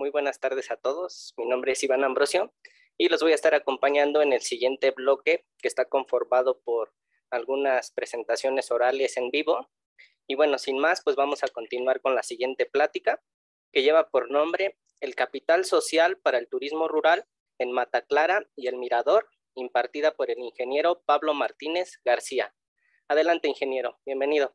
Muy buenas tardes a todos. Mi nombre es Iván Ambrosio y los voy a estar acompañando en el siguiente bloque que está conformado por algunas presentaciones orales en vivo. Y bueno, sin más, pues vamos a continuar con la siguiente plática que lleva por nombre El Capital Social para el Turismo Rural en Mata Clara y El Mirador, impartida por el ingeniero Pablo Martínez García. Adelante, ingeniero. Bienvenido.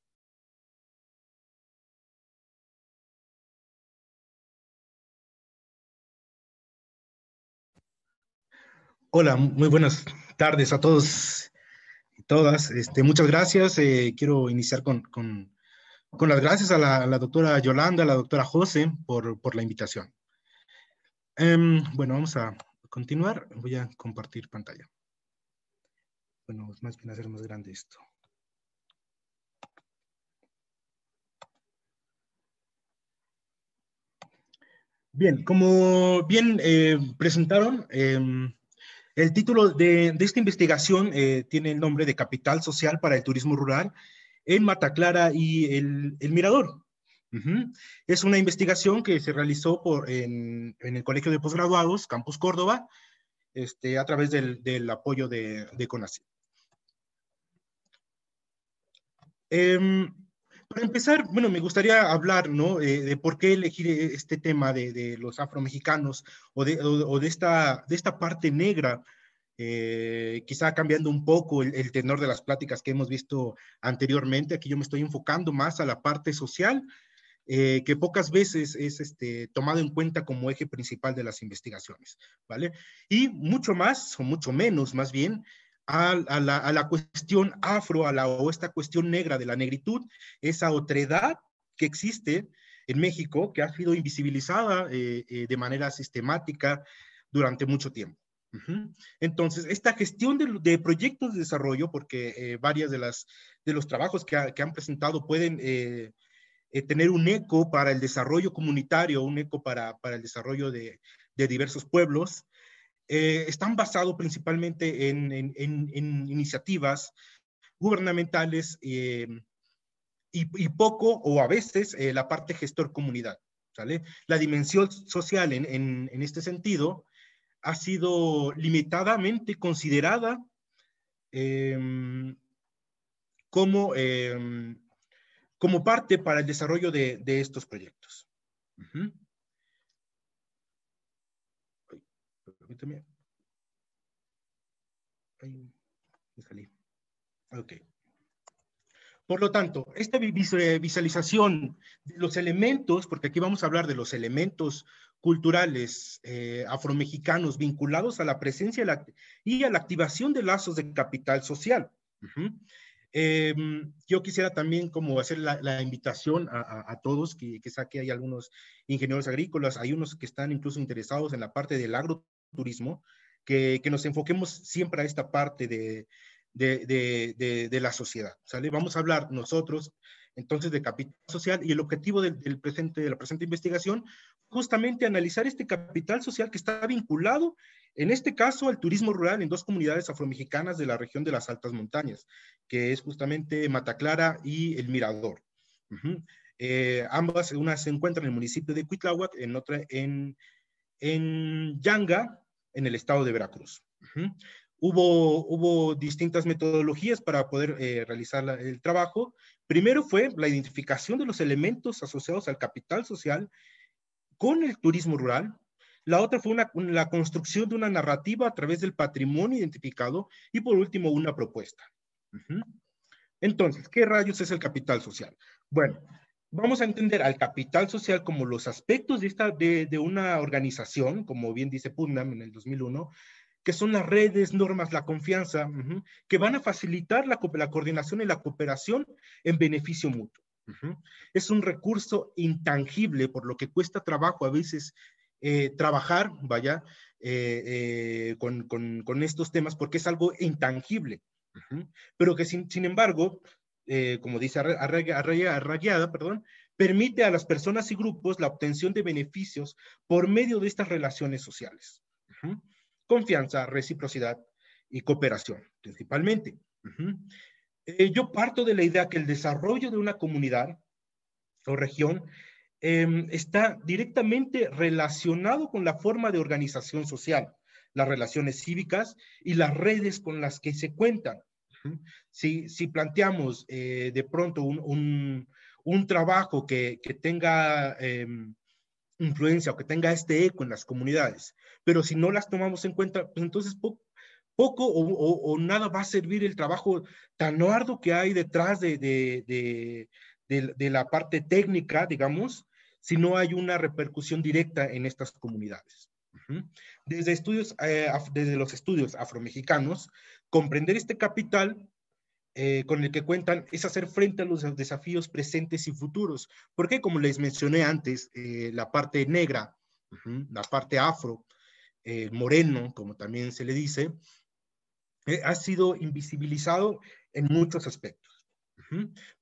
Hola, muy buenas tardes a todos y todas. Este, muchas gracias. Eh, quiero iniciar con, las gracias a la, doctora Yolanda, a la doctora José por, la invitación. Em, bueno, vamos a continuar. Voy a compartir pantalla. Bueno, más bien hacer más grande esto. Bien, como bien eh, presentaron, em, el título de, esta investigación eh, tiene el nombre de Capital Social para el Turismo Rural en Mata Clara y el, Mirador. Es una investigación que se realizó en, el Colegio de Postgraduados, Campus Córdoba, este, a través del, apoyo de, de CONACYT. Em, para empezar, bueno, me gustaría hablar, ¿no? Eh, de por qué elegir e-, este tema de, los afromexicanos o de, de, esta, parte negra, eh, quizá cambiando un poco el, tenor de las pláticas que hemos visto anteriormente. Aquí yo me estoy enfocando más a la parte social, eh, que pocas veces es este, tomado en cuenta como eje principal de las investigaciones, ¿vale? Y mucho más, o mucho menos más bien, a, la, cuestión afro, a la, o esta cuestión negra de la negritud, esa otredad que existe en México, que ha sido invisibilizada eh, eh, de manera sistemática durante mucho tiempo. Entonces, esta gestión de, proyectos de desarrollo, porque eh, varias de las de los trabajos que, han presentado pueden tener un eco para el desarrollo comunitario, un eco para, el desarrollo de, de diversos pueblos, eh, están basados principalmente en, iniciativas gubernamentales eh, y, poco o a veces eh, la parte gestor comunidad. La dimensión social en, este sentido ha sido limitadamente considerada em, como, em, como parte para el desarrollo de, estos proyectos. También. Por lo tanto, esta visualización de los elementos, porque aquí vamos a hablar de los elementos culturales eh, afromexicanos vinculados a la presencia y a la activación de lazos de capital social. Em, yo quisiera también como hacer la, invitación a, todos, que, que, hay algunos ingenieros agrícolas, hay unos que están incluso interesados en la parte del agro turismo, que, que nos enfoquemos siempre a esta parte de, de, de, de, la sociedad. ¿sale? Vamos a hablar nosotros entonces de capital social y el objetivo del, del, presente, de la presente investigación justamente analizar este capital social que está vinculado en este caso al turismo rural en dos comunidades afromexicanas de la región de las altas montañas, que es justamente Mataclara y El Mirador. Eh, ambas, una se encuentra en el municipio de Cuitláhuac, en otra en, en Yanga, en el estado de Veracruz. hubo, hubo distintas metodologías para poder eh, realizar el trabajo. Primero fue la identificación de los elementos asociados al capital social con el turismo rural. La otra fue la construcción de una narrativa a través del patrimonio identificado y por último una propuesta. Entonces, ¿qué rayos es el capital social? Bueno, vamos a entender al capital social como los aspectos de, esta, de, una organización, como bien dice Putnam en el 2001, que son las redes, normas, la confianza, que van a facilitar la, la coordinación y la cooperación en beneficio mutuo. Es un recurso intangible, por lo que cuesta trabajo a veces eh, trabajar, vaya, eh, eh, con, estos temas, porque es algo intangible, pero que sin, sin embargo eh, como dice arraigada, perdón, permite a las personas y grupos la obtención de beneficios por medio de estas relaciones sociales. Confianza, reciprocidad y cooperación, principalmente. Eh, yo parto de la idea que el desarrollo de una comunidad o región em, está directamente relacionado con la forma de organización social, las relaciones cívicas y las redes con las que se cuentan. Si, planteamos eh, de pronto un, trabajo que, tenga em, influencia o que tenga este eco en las comunidades, pero si no las tomamos en cuenta, pues entonces poco o, nada va a servir el trabajo tan arduo que hay detrás de, la parte técnica, digamos, si no hay una repercusión directa en estas comunidades. Desde, estudios, eh, desde los estudios afromexicanos Comprender este capital eh, con el que cuentan es hacer frente a los desafíos presentes y futuros, porque como les mencioné antes, eh, la parte negra, la parte afro, eh, moreno, como también se le dice, ha sido invisibilizado en muchos aspectos.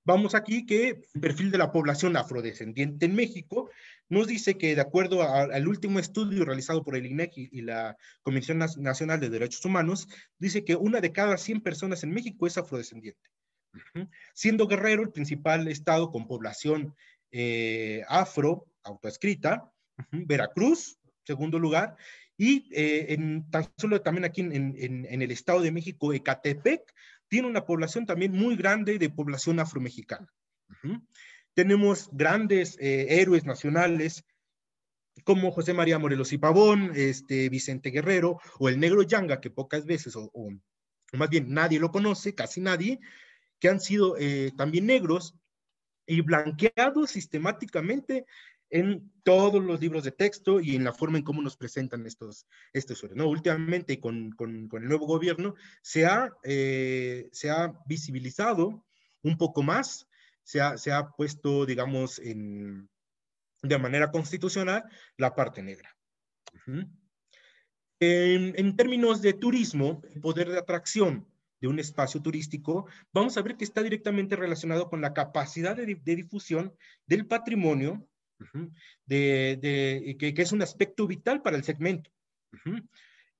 Vamos aquí que el perfil de la población afrodescendiente en México nos dice que de acuerdo al último estudio realizado por el INEGI e y la Comisión Nacional de Derechos Humanos, dice que una de cada 100 personas en México es afrodescendiente. Siendo Guerrero el principal estado con población eh, afro, autoescrita, Veracruz, segundo lugar, y eh, en, tan solo también aquí en, en, el Estado de México, Ecatepec tiene una población también muy grande de población afromexicana. mexicana Tenemos grandes eh, héroes nacionales como José María Morelos y Pavón, este, Vicente Guerrero o el negro Yanga, que pocas veces, o, más bien nadie lo conoce, casi nadie, que han sido eh, también negros y blanqueados sistemáticamente en todos los libros de texto y en la forma en cómo nos presentan estos, estos usuarios. ¿no? Últimamente, con, con, el nuevo gobierno, se ha, eh, se ha visibilizado un poco más, se ha, puesto, digamos, en, de manera constitucional la parte negra. en, términos de turismo, el poder de atracción de un espacio turístico, vamos a ver que está directamente relacionado con la capacidad de difusión del patrimonio de, que, es un aspecto vital para el segmento.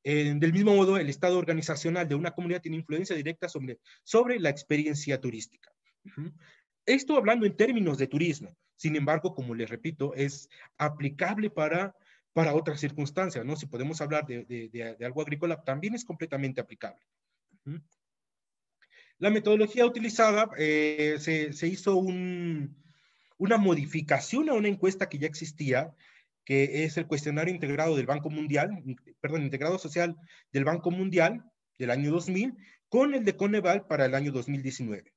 Eh, del mismo modo, el estado organizacional de una comunidad tiene influencia directa sobre, sobre la experiencia turística. Esto hablando en términos de turismo. Sin embargo, como les repito, es aplicable para, para otras circunstancias, ¿no? Si podemos hablar de, algo agrícola, también es completamente aplicable. La metodología utilizada eh, se, hizo un, una modificación a una encuesta que ya existía, que es el cuestionario integrado del Banco Mundial, perdón, integrado social del Banco Mundial del año 2000, con el de Coneval para el año 2019.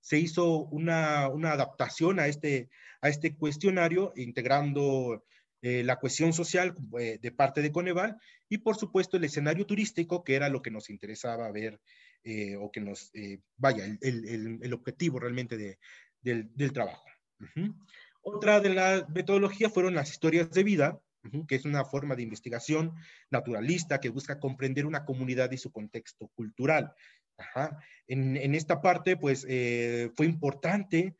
Se hizo una, adaptación a este, a este cuestionario, integrando eh, la cuestión social eh, de parte de Coneval y, por supuesto, el escenario turístico, que era lo que nos interesaba ver eh, o que nos, vaya, el, objetivo realmente del, del trabajo. Otra de las metodologías fueron las historias de vida, que es una forma de investigación naturalista que busca comprender una comunidad y su contexto cultural. En, esta parte, pues, eh, fue importante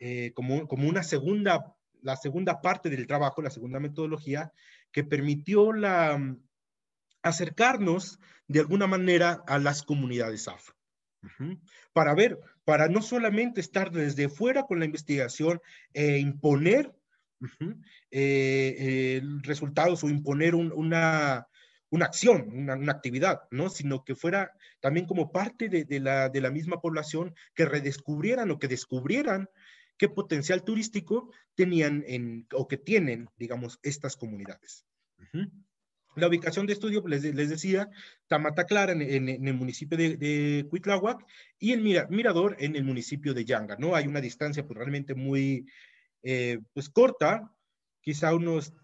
eh, como, una segunda, la segunda parte del trabajo, la segunda metodología, que permitió la, acercarnos de alguna manera a las comunidades afro, para ver para no solamente estar desde fuera con la investigación e imponer eh, resultados o imponer una, acción, una, actividad, ¿no? sino que fuera también como parte de, la, misma población que redescubrieran o que descubrieran qué potencial turístico tenían o que tienen, digamos, estas comunidades. La ubicación de estudio, les, decía, Tamata Clara en, el municipio de, de, Cuitláhuac y el Mirador en el municipio de Yanga, ¿no? Hay una distancia pues, realmente muy eh, pues, corta, quizá unos,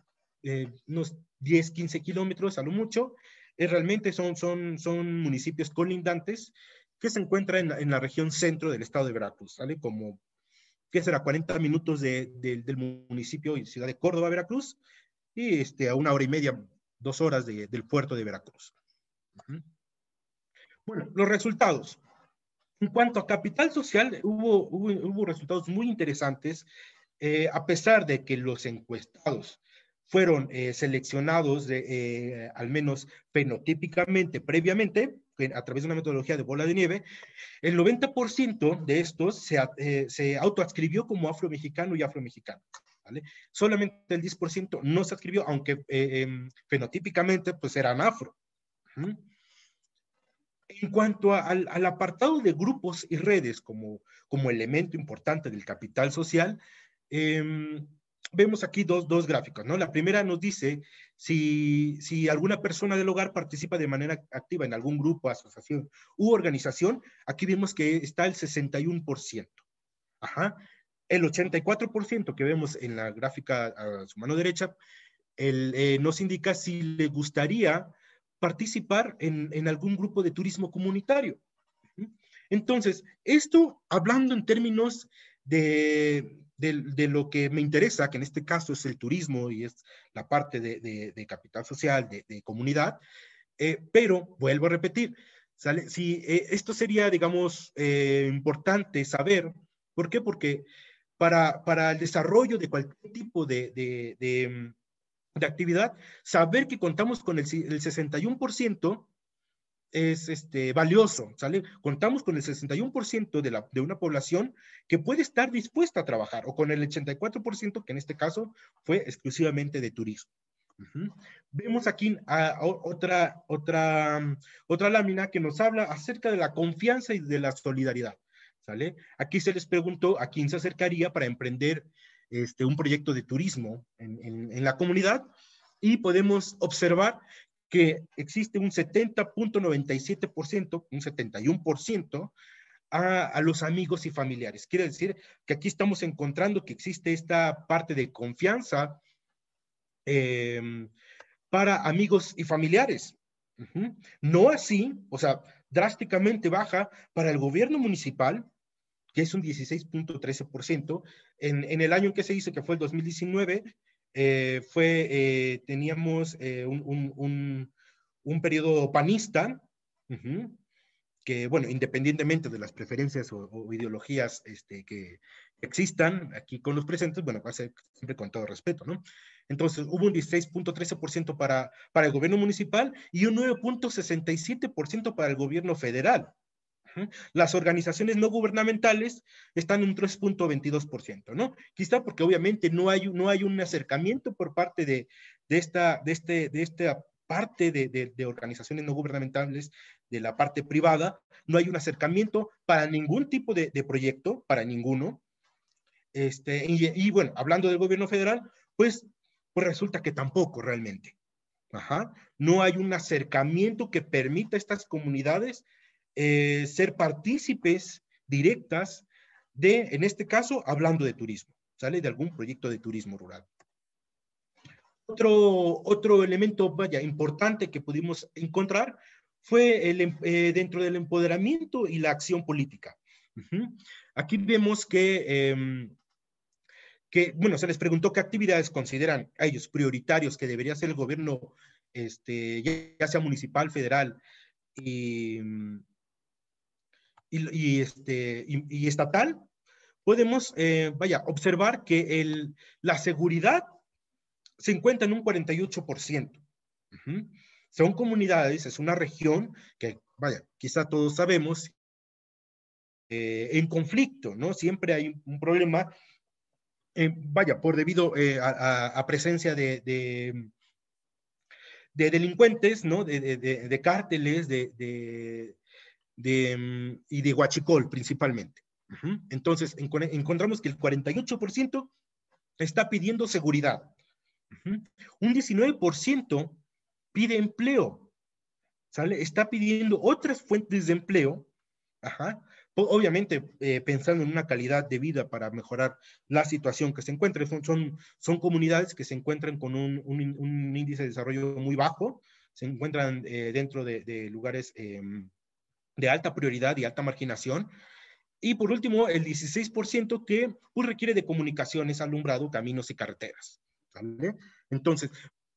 eh, unos 10, 15 kilómetros a lo mucho. Eh, realmente son, son, son municipios colindantes que se encuentran en la, región centro del estado de Veracruz, ¿sale? Como, ¿qué será? 40 minutos del municipio y ciudad de Córdoba, Veracruz, y este, a una hora y media dos horas del puerto de Veracruz. Bueno, los resultados. En cuanto a capital social, hubo, hubo, resultados muy interesantes, eh, a pesar de que los encuestados fueron eh, seleccionados, de, eh, al menos fenotípicamente, previamente, a través de una metodología de bola de nieve, el 90% de estos se, se autoadscribió como afromexicano y afromexicano. Solamente el 10% no se escribió, aunque eh, em, fenotípicamente pues eran afro. En cuanto al, apartado de grupos y redes como, como elemento importante del capital social, em, vemos aquí dos, gráficos, ¿no? La primera nos dice si, si, alguna persona del hogar participa de manera activa en algún grupo, asociación u organización, aquí vemos que está el 61%. Ajá el 84% que vemos en la gráfica a su mano derecha eh, nos indica si le gustaría participar en, algún grupo de turismo comunitario. Entonces, esto hablando en términos de, lo que me interesa, que en este caso es el turismo y es la parte de, capital social, de, comunidad, eh, pero vuelvo a repetir, Si, eh, esto sería, digamos, importante saber, ¿por qué? Porque para, para el desarrollo de cualquier tipo de, de, de, actividad, saber que contamos con el, 61% es este, valioso, ¿sale? Contamos con el 61% de, la, de una población que puede estar dispuesta a trabajar, o con el 84%, que en este caso fue exclusivamente de turismo. Vemos aquí ah, otra, otra, otra lámina que nos habla acerca de la confianza y de la solidaridad. Aquí se les preguntó a quién se acercaría para emprender este, un proyecto de turismo en, la comunidad y podemos observar que existe un 70.97%, un 71% a, a, los amigos y familiares. Quiere decir que aquí estamos encontrando que existe esta parte de confianza em, para amigos y familiares. No así, o sea, drásticamente baja para el gobierno municipal, que es un 16.13%. En, el año en que se hizo, que fue el 2019, eh, fue, eh, teníamos eh, un, un, un, periodo panista, que, bueno, independientemente de las preferencias o, ideologías este, que existan aquí con los presentes, bueno, va a ser siempre con todo respeto, ¿no? Entonces, hubo un 16.13% para, para el gobierno municipal y un 9.67% para el gobierno federal. Las organizaciones no gubernamentales están en un 3.22%, ¿no? Quizá porque obviamente no hay, no hay un acercamiento por parte de, esta, este, de, esta parte de, organizaciones no gubernamentales, de la parte privada, no hay un acercamiento para ningún tipo de, proyecto, para ninguno. Este, y, bueno, hablando del gobierno federal, pues, pues resulta que tampoco realmente. No hay un acercamiento que permita a estas comunidades eh, ser partícipes directas de, en este caso, hablando de turismo, ¿sale? De algún proyecto de turismo rural. Otro, otro elemento, vaya, importante que pudimos encontrar fue el, em, eh, dentro del empoderamiento y la acción política. Aquí vemos que, em, que, bueno, se les preguntó qué actividades consideran a ellos prioritarios que debería hacer el gobierno, este, ya sea municipal, federal, y, y, este, estatal, podemos, eh, vaya, observar que el, la seguridad se encuentra en un 48%. Son comunidades, es una región que, vaya, quizá todos sabemos, eh, en conflicto, ¿no? Siempre hay un problema, eh, vaya, por debido a, presencia de, de delincuentes, ¿no? De, de cárteles, de, de, mm, y de Huachicol principalmente. Entonces, encontramos que el 48% está pidiendo seguridad. Un 19% pide empleo. ¿Sale? Está pidiendo otras fuentes de empleo. Obviamente, eh, pensando en una calidad de vida para mejorar la situación que se encuentra. Son, son, son comunidades que se encuentran con un, índice de desarrollo muy bajo, se encuentran eh, dentro de, lugares em, de alta prioridad y alta marginación. Y por último, el 16% que pues, requiere de comunicaciones, alumbrado, caminos y carreteras. Entonces,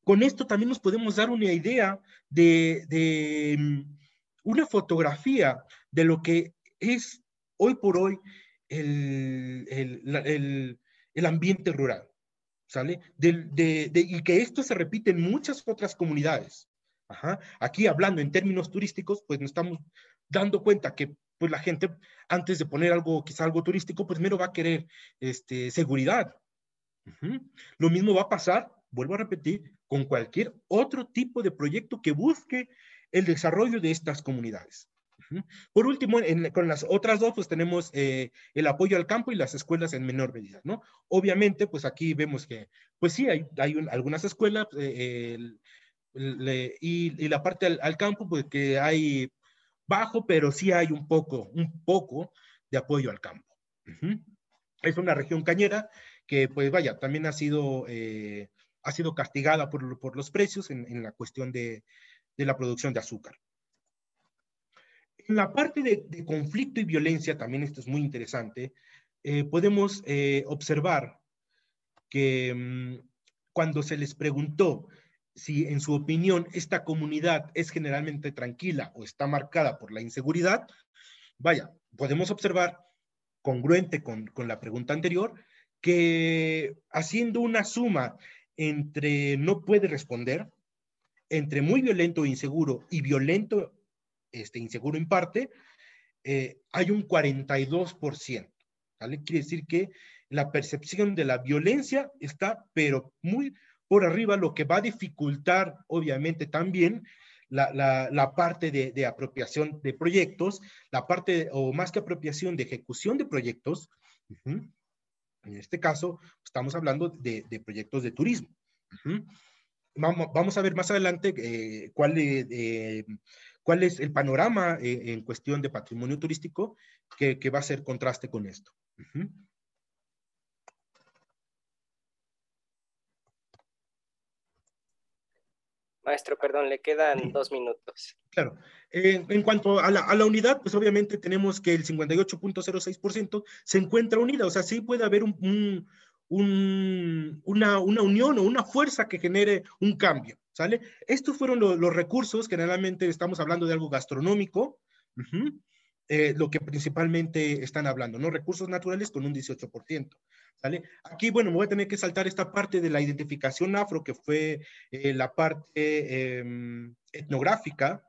con esto también nos podemos dar una idea de, mm, una fotografía de lo que es hoy por hoy el, ambiente rural. ¿Sale? y que esto se repite en muchas otras comunidades. Aquí hablando en términos turísticos, pues nos estamos dando cuenta que pues la gente antes de poner algo, quizá algo turístico, pues, primero va a querer este, seguridad. Lo mismo va a pasar, vuelvo a repetir, con cualquier otro tipo de proyecto que busque el desarrollo de estas comunidades. Por último, en, con las otras dos, pues tenemos eh, el apoyo al campo y las escuelas en menor medida, ¿no? Obviamente, pues aquí vemos que, pues sí, hay, hay algunas escuelas, eh, el, y, la parte al, campo, pues que hay bajo, pero sí hay un poco, un poco de apoyo al campo. Es una región cañera que, pues vaya, también ha sido, eh, ha sido castigada por, los precios en, la cuestión de, la producción de azúcar. En la parte de, conflicto y violencia, también esto es muy interesante, eh, podemos eh, observar que mm, cuando se les preguntó si en su opinión esta comunidad es generalmente tranquila o está marcada por la inseguridad, vaya, podemos observar, congruente con, la pregunta anterior, que haciendo una suma entre no puede responder, entre muy violento e inseguro y violento, este, inseguro en parte, eh, hay un 42%. ¿vale? Quiere decir que la percepción de la violencia está, pero muy, por arriba, lo que va a dificultar, obviamente, también la, parte de, apropiación de proyectos, la parte, o más que apropiación, de ejecución de proyectos. En este caso, estamos hablando de, proyectos de turismo. vamos, a ver más adelante eh, eh, eh, cuál, es el panorama en cuestión de patrimonio turístico que, va a ser contraste con esto. Maestro, perdón, le quedan dos minutos. Claro. Eh, en cuanto a la, unidad, pues obviamente tenemos que el 58.06% se encuentra unida, o sea, sí puede haber una, una, unión o una fuerza que genere un cambio, ¿sale? Estos fueron los recursos, generalmente estamos hablando de algo gastronómico, eh, lo que principalmente están hablando, ¿no? Recursos naturales con un 18%. ¿Sale? Aquí, bueno, me voy a tener que saltar esta parte de la identificación afro, que fue eh, la parte em, etnográfica,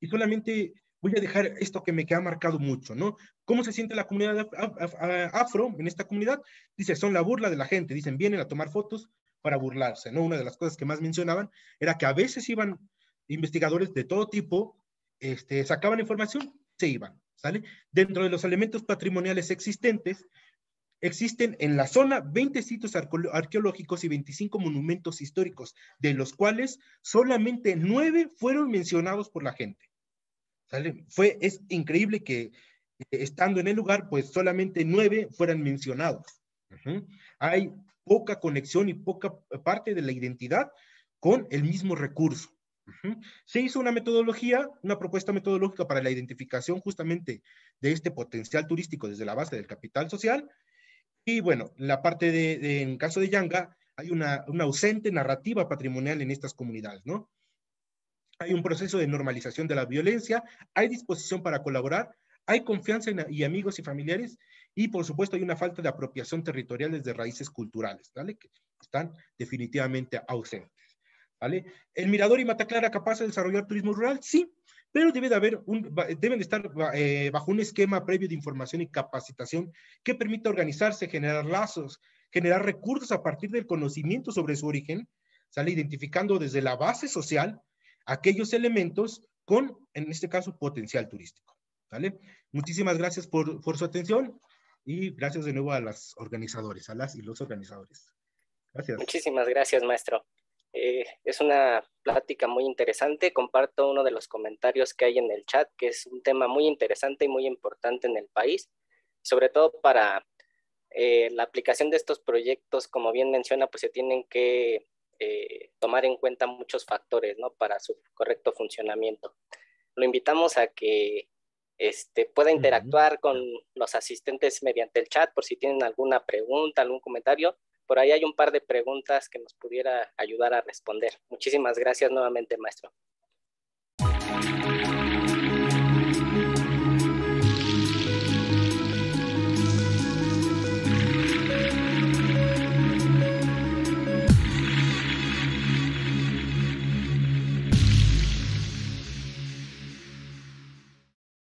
y solamente voy a dejar esto que me queda marcado mucho, ¿no? ¿Cómo se siente la comunidad ah, afro en esta comunidad? Dice, son la burla de la gente, dicen, vienen a tomar fotos para burlarse, ¿no? Una de las cosas que más mencionaban era que a veces iban investigadores de todo tipo, este, sacaban información se iban, ¿sale? Dentro de los elementos patrimoniales existentes, existen en la zona 20 sitios arqueológicos y 25 monumentos históricos, de los cuales solamente nueve fueron mencionados por la gente. ¿Sale? Fue, es increíble que eh, estando en el lugar, pues solamente nueve fueran mencionados. Hay poca conexión y poca eh, parte de la identidad con el mismo recurso. Se hizo una metodología, una propuesta metodológica para la identificación justamente de este potencial turístico desde la base del capital social. Y bueno, la parte de, en caso de Yanga, hay una, ausente narrativa patrimonial en estas comunidades, ¿no? Hay un proceso de normalización de la violencia, hay disposición para colaborar, hay confianza en, y amigos y familiares, y por supuesto hay una falta de apropiación territorial desde raíces culturales, ¿vale? Que están definitivamente ausentes. ¿El Mirador y Mataclara capaz de desarrollar turismo rural? Sí, pero debe de haber un, deben de estar eh, bajo un esquema previo de información y capacitación que permita organizarse, generar lazos, generar recursos a partir del conocimiento sobre su origen, sale identificando desde la base social aquellos elementos con, en este caso, potencial turístico. ¿Vale? Muchísimas gracias por, su atención y gracias de nuevo a las organizadores, a las y los organizadores. Gracias. Muchísimas gracias, maestro. Eh, es una plática muy interesante. Comparto uno de los comentarios que hay en el chat, que es un tema muy interesante y muy importante en el país, sobre todo para eh, la aplicación de estos proyectos, como bien menciona, pues se tienen que eh, tomar en cuenta muchos factores ¿no? para su correcto funcionamiento. Lo invitamos a que este, pueda interactuar con los asistentes mediante el chat por si tienen alguna pregunta, algún comentario por ahí hay un par de preguntas que nos pudiera ayudar a responder. Muchísimas gracias nuevamente, maestro.